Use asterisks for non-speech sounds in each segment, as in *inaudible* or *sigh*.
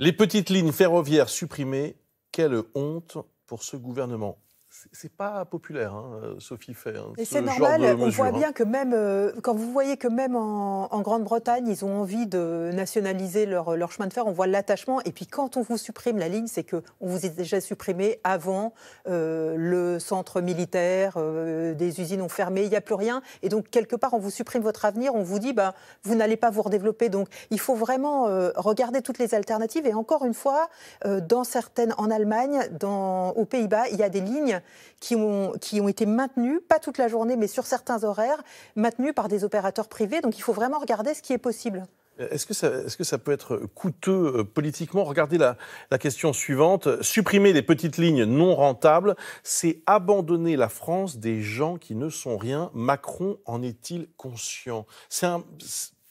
Les petites lignes ferroviaires supprimées, quelle honte pour ce gouvernement c'est pas populaire, hein, euh, Sophie fait. et hein, c'est normal, on voit hein. bien que même, euh, quand vous voyez que même en, Grande-Bretagne, ils ont envie de nationaliser leur, chemin de fer, on voit l'attachement. Et puis quand on vous supprime la ligne, c'est qu'on vous est déjà supprimé avant euh, le centre militaire, des usines ont fermé, il n'y a plus rien. Et donc quelque part, on vous supprime votre avenir, on vous dit, bah, vous n'allez pas vous redévelopper. Donc il faut vraiment regarder toutes les alternatives. Et encore une fois, dans certaines, en Allemagne, dans, aux Pays-Bas, il y a des lignes qui ont, qui ont été maintenus, pas toute la journée, mais sur certains horaires, maintenus par des opérateurs privés. Donc il faut vraiment regarder ce qui est possible. Est-ce que, ça, est-ce que ça peut être coûteux euh, politiquement Regardez la, la, question suivante. Supprimer les petites lignes non rentables, c'est abandonner la France des gens qui ne sont rien. Macron en est-il conscient c'est un,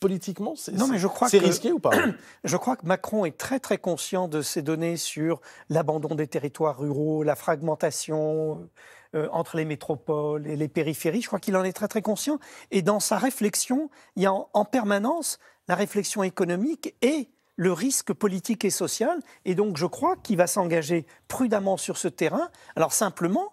politiquement C'est risqué ou pas *clears throat* Je crois que Macron est très très conscient de ces données sur l'abandon des territoires ruraux, la fragmentation euh, euh, entre les métropoles et les périphéries. Je crois qu'il en est très très conscient. Et dans sa réflexion, il y a en permanence la réflexion économique et le risque politique et social. Et donc je crois qu'il va s'engager prudemment sur ce terrain. Alors simplement,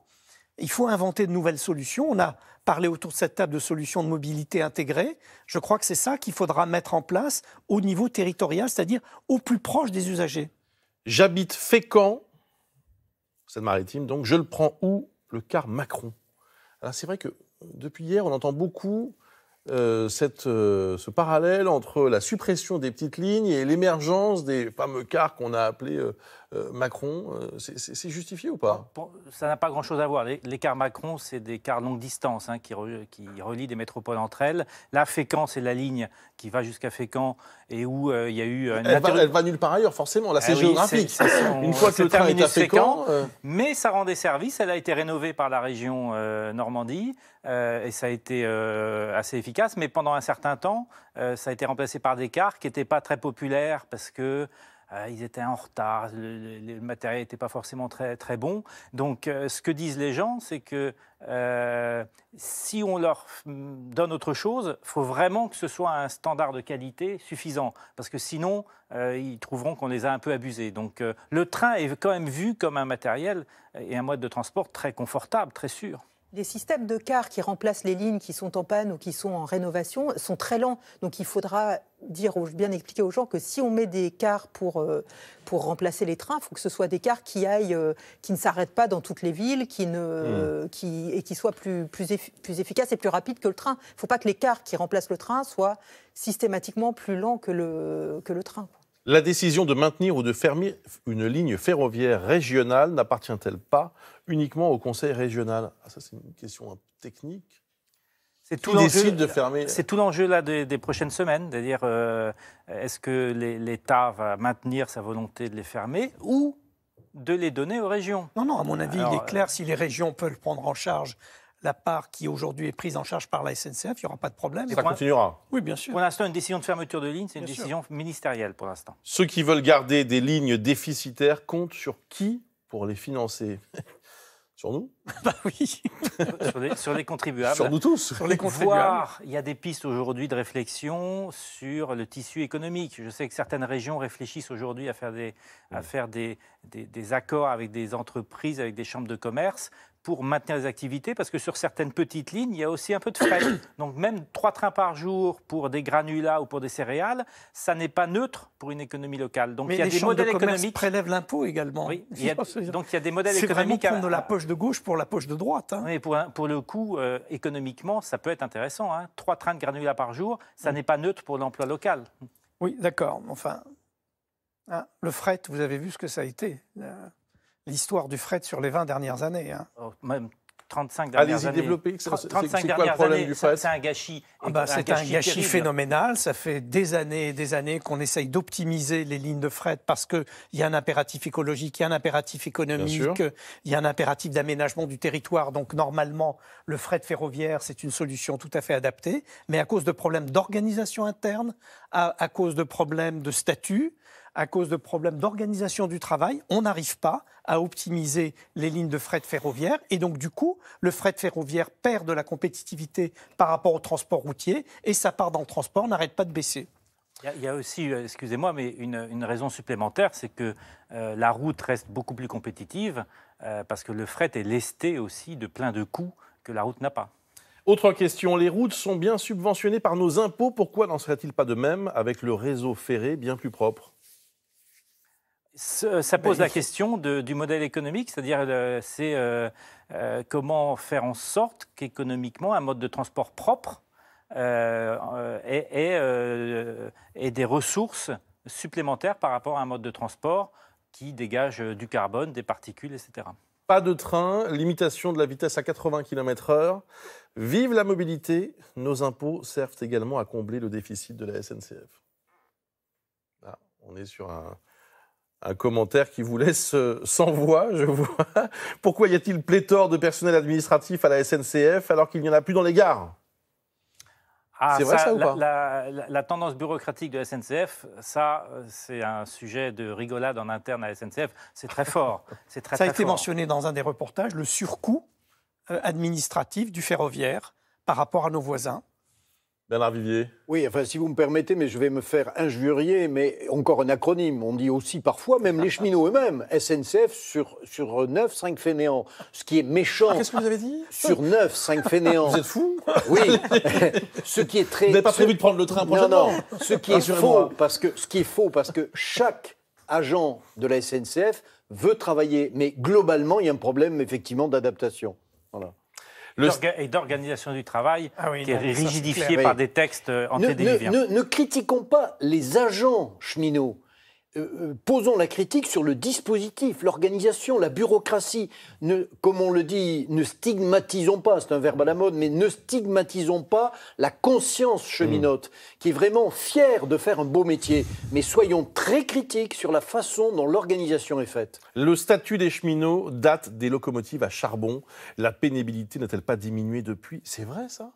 il faut inventer de nouvelles solutions. On a parlé autour de cette table de solutions de mobilité intégrée. Je crois que c'est ça qu'il faudra mettre en place au niveau territorial, c'est-à-dire au plus proche des usagers. J'habite Fécamp, Seine-Maritime, donc je le prends où Le car Macron. Alors c'est vrai que depuis hier, on entend beaucoup euh, cette, euh, ce parallèle entre la suppression des petites lignes et l'émergence des fameux cars qu'on a appelés euh, Macron. c'est justifié ou pas Ça n'a pas grand-chose à voir. Les, cars Macron, c'est des cars longue distance hein, qui, qui, relient des métropoles entre elles. La Fécamp, c'est la ligne qui va jusqu'à Fécamp et où il y a eu... Une elle, va, va, nulle part ailleurs, forcément. Là, c'est ah géographique. une fois que le train est à Fécamp... Mais ça rendait service. Elle a été rénovée par la région Normandie et ça a été assez efficace mais pendant un certain temps, euh, ça a été remplacé par des cars qui n'étaient pas très populaires parce que euh, ils étaient en retard, le, matériel n'était pas forcément très, très bon. Donc euh, ce que disent les gens, c'est que si on leur donne autre chose, il faut vraiment que ce soit un standard de qualité suffisant, parce que sinon, ils trouveront qu'on les a un peu abusés. Donc le train est quand même vu comme un matériel et un mode de transport très confortable, très sûr. Les systèmes de cars qui remplacent les lignes qui sont en panne ou qui sont en rénovation sont très lents. Donc il faudra dire, bien expliquer aux gens que si on met des cars pour, euh, pour remplacer les trains, il faut que ce soit des cars qui, aillent, euh, qui ne s'arrêtent pas dans toutes les villes qui ne, hmm. qui, et qui soient plus, plus, efficaces et plus rapides que le train. Il ne faut pas que les cars qui remplacent le train soient systématiquement plus lents que le, que le train. La décision de maintenir ou de fermer une ligne ferroviaire régionale n'appartient-elle pas uniquement au Conseil régional ah, Ça, c'est une question technique. C'est tout l'enjeu C'est tout l'enjeu là des, prochaines semaines, c'est-à-dire euh, est-ce que l'État va maintenir sa volonté de les fermer ou de les donner aux régions. Non, non, à mon avis, il est clair, euh, si les régions peuvent prendre en charge la part qui aujourd'hui est prise en charge par la SNCF, il n'y aura pas de problème. Ça continuera. Oui, bien sûr. Pour l'instant, une décision de fermeture de ligne, c'est une décision ministérielle pour l'instant. Ceux qui veulent garder des lignes déficitaires comptent sur qui pour les financer Sur nous *laughs* bah oui sur, les, contribuables. Sur nous tous Sur les il y a des pistes aujourd'hui de réflexion sur le tissu économique. Je sais que certaines régions réfléchissent aujourd'hui à faire, des, à faire des, des accords avec des entreprises, avec des chambres de commerce, pour maintenir les activités, parce que sur certaines petites lignes, il y a aussi un peu de frais. *coughs* Donc même trois trains par jour pour des granulats ou pour des céréales, ça n'est pas neutre pour une économie locale. Donc Mais il y a les des modèles de économiques prélèvent l'impôt également. Oui, *laughs* donc il y a des modèles économiques. qui vraiment de la poche de gauche pour la poche de droite. Hein. Oui, pour, le coup, euh, économiquement, ça peut être intéressant. Hein. Trois trains de granulats par jour, ça n'est pas neutre pour l'emploi local. Oui, d'accord. Enfin, hein, le fret, vous avez vu ce que ça a été. Euh, l'histoire du fret sur les 20 dernières années. Hein. Oh, même 35 dernières Allez-y années. développer. C'est, quoi le problème du fret C'est un gâchis. Ah bah, c'est un gâchis, phénoménal. Ça fait des années et des années qu'on essaye d'optimiser les lignes de fret parce qu'il y a un impératif écologique, il y a un impératif économique, il y a un impératif d'aménagement du territoire. Donc normalement, le fret ferroviaire, c'est une solution tout à fait adaptée. Mais à cause de problèmes d'organisation interne, à, à cause de problèmes de statut, à cause de problèmes d'organisation du travail, on n'arrive pas à optimiser les lignes de fret ferroviaire. Et donc, du coup, le fret ferroviaire perd de la compétitivité par rapport au transport routier et sa part dans le transport n'arrête pas de baisser. Il y a aussi, euh, excusez-moi, mais une, raison supplémentaire, c'est que euh, la route reste beaucoup plus compétitive euh, parce que le fret est lesté aussi de plein de coûts que la route n'a pas. Autre question, les routes sont bien subventionnées par nos impôts, pourquoi n'en serait-il pas de même avec le réseau ferré bien plus propre ça ben, pose la question du modèle économique, c'est-à-dire euh, c'est euh, euh, comment faire en sorte qu'économiquement un mode de transport propre ait, des ressources supplémentaires par rapport à un mode de transport qui dégage du carbone, des particules, etc. Pas de train, limitation de la vitesse à 80 km/h. Vive la mobilité, nos impôts servent également à combler le déficit de la SNCF. on est sur un, un commentaire qui vous laisse euh, sans voix, je vois. *laughs* Pourquoi y a-t-il pléthore de personnel administratif à la SNCF alors qu'il n'y en a plus dans les gares ah, C'est vrai ça, ou la, pas la, tendance bureaucratique de la SNCF, ça, euh, c'est un sujet de rigolade en interne à la SNCF. C'est très fort. *laughs* C'est très, ça a été mentionné dans un des reportages, le surcoût euh, administratif du ferroviaire par rapport à nos voisins. Bernard Vivier Oui, enfin, si vous me permettez, mais je vais me faire injurier, mais encore un acronyme. On dit aussi parfois, même les cheminots eux-mêmes, SNCF sur, sur 9, 5 fainéants. Ce qui est méchant. Ah, qu'est-ce que vous avez dit Sur 9, 5 fainéants. Vous êtes fou Oui. *laughs* ce qui est très. Vous n'avez pas prévu de prendre le train prochainement Non, non. Ce qui, est faux, parce que, ce qui est parce que chaque agent de la SNCF veut travailler. Mais globalement, il y a un problème, effectivement, d'adaptation. Voilà et d'organisation du travail ah qui est rigidifié par des textes antédiluviens. ne critiquons pas les agents cheminots. Euh, euh, posons la critique sur le dispositif, l'organisation, la bureaucratie. Ne, comme on le dit, ne stigmatisons pas, c'est un verbe à la mode, mais ne stigmatisons pas la conscience cheminote, qui est vraiment fière de faire un beau métier. Mais soyons très critiques sur la façon dont l'organisation est faite. Le statut des cheminots date des locomotives à charbon. La pénibilité n'a-t-elle pas diminué depuis C'est vrai ça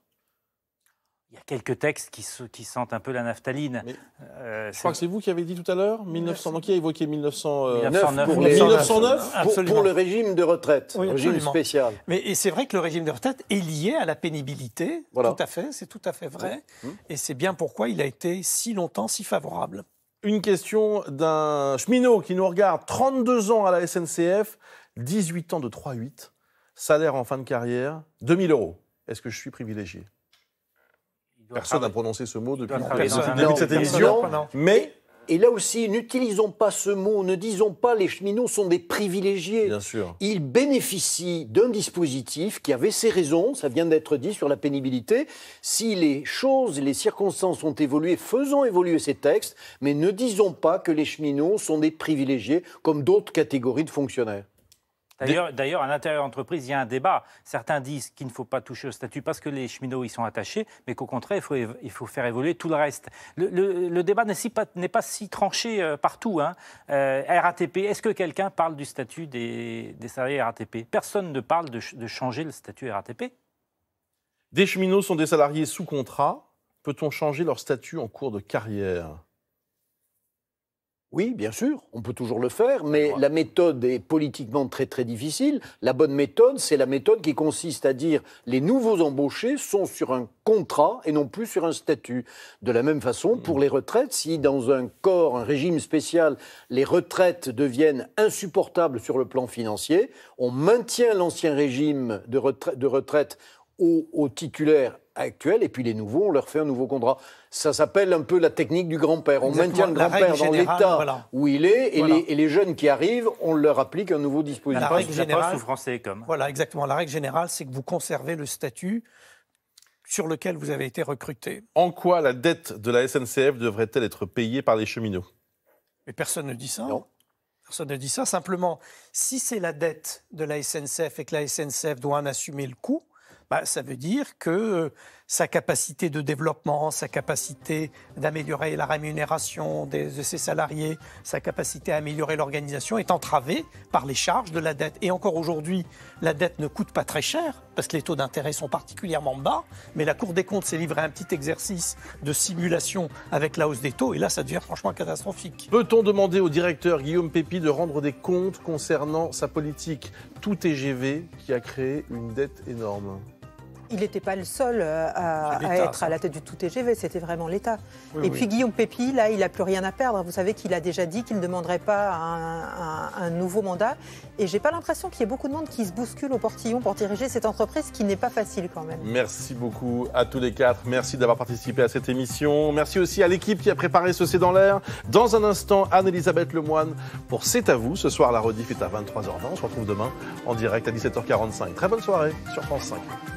il y a quelques textes qui, qui sentent un peu la naphtaline. Euh, je crois que c'est vous qui avez dit tout à l'heure 1900. qui a évoqué 1909 euh, pour, 1909, pour, le régime de retraite, le régime spécial. Mais c'est vrai que le régime de retraite est lié à la pénibilité. Tout à fait, c'est tout à fait vrai. Mmh. Et c'est bien pourquoi il a été si longtemps si favorable. Une question d'un cheminot qui nous regarde 32 ans à la SNCF, 18 ans de 3-8, salaire en fin de carrière, 2000 euros. Est-ce que je suis privilégié Personne n'a prononcé ce mot depuis le début de cette émission. Mais et là aussi, n'utilisons pas ce mot, ne disons pas les cheminots sont des privilégiés. Bien sûr. Ils bénéficient d'un dispositif qui avait ses raisons, ça vient d'être dit sur la pénibilité. Si les choses, les circonstances ont évolué, faisons évoluer ces textes, mais ne disons pas que les cheminots sont des privilégiés comme d'autres catégories de fonctionnaires. D'ailleurs, d'ailleurs, à l'intérieur de l'entreprise, il y a un débat. Certains disent qu'il ne faut pas toucher au statut parce que les cheminots y sont attachés, mais qu'au contraire, il faut, faire évoluer tout le reste. Le, débat n'est, pas, si tranché euh, partout. Hein. Euh, RATP, est-ce que quelqu'un parle du statut des, salariés RATP Personne ne parle de, de changer le statut RATP. Des cheminots sont des salariés sous contrat. Peut-on changer leur statut en cours de carrière oui, bien sûr, on peut toujours le faire, mais la méthode est politiquement très très difficile. La bonne méthode, c'est la méthode qui consiste à dire les nouveaux embauchés sont sur un contrat et non plus sur un statut. De la même façon, mm. pour les retraites, si dans un corps, un régime spécial, les retraites deviennent insupportables sur le plan financier, on maintient l'ancien régime de retraite, de retraite aux titulaires actuels, et puis les nouveaux, on leur fait un nouveau contrat. Ça s'appelle un peu la technique du grand-père. On maintient le grand-père dans l'état où il est, et, les, jeunes qui arrivent, on leur applique un nouveau dispositif. La règle générale, français comme. Voilà, exactement. La règle générale, c'est que vous conservez le statut sur lequel vous avez été recruté. En quoi la dette de la SNCF devrait-elle être payée par les cheminots Mais personne ne dit ça. Personne ne dit ça. Simplement, si c'est la dette de la SNCF et que la SNCF doit en assumer le coût, bah, ça veut dire que euh, sa capacité de développement, sa capacité d'améliorer la rémunération de ses salariés, sa capacité à améliorer l'organisation est entravée par les charges de la dette. Et encore aujourd'hui, la dette ne coûte pas très cher parce que les taux d'intérêt sont particulièrement bas, mais la Cour des comptes s'est livrée à un petit exercice de simulation avec la hausse des taux et là, ça devient franchement catastrophique. Peut-on demander au directeur Guillaume Pépi de rendre des comptes concernant sa politique tout TGV qui a créé une dette énorme il n'était pas le seul euh, à, être à la hein. tête du tout TGV, c'était vraiment l'État. et puis Guillaume Pépi, là, il n'a plus rien à perdre. Vous savez qu'il a déjà dit qu'il ne demanderait pas un, nouveau mandat. Et j'ai pas l'impression qu'il y ait beaucoup de monde qui se bouscule au portillon pour diriger cette entreprise, qui n'est pas facile quand même. Merci beaucoup à tous les quatre. Merci d'avoir participé à cette émission. Merci aussi à l'équipe qui a préparé ce C'est dans l'air. Dans un instant, Anne-Elisabeth Lemoine pour C'est à vous. Ce soir, la rediff est à 23h20. On se retrouve demain en direct à 17h45. Très bonne soirée sur France 5.